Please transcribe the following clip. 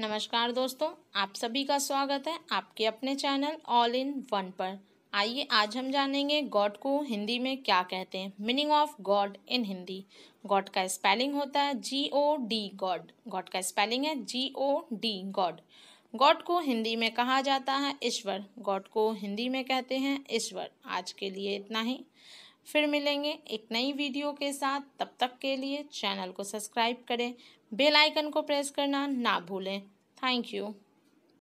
नमस्कार दोस्तों आप सभी का स्वागत है आपके अपने चैनल ऑल इन वन पर आइए आज हम जानेंगे गॉड को हिंदी में क्या कहते हैं meaning of God in Hindi God का स्पेलिंग होता है G O D God God का स्पेलिंग है G O D God God को हिंदी में कहा जाता है ईश्वर गॉड को हिंदी में कहते हैं ईश्वर आज के लिए इतना ही फिर मिलेंगे एक नई वीडियो के साथ तब तक के लिए चैनल को सब्सक्राइब करें बेल आइकन को प्रेस करना ना भूलें थैंक यू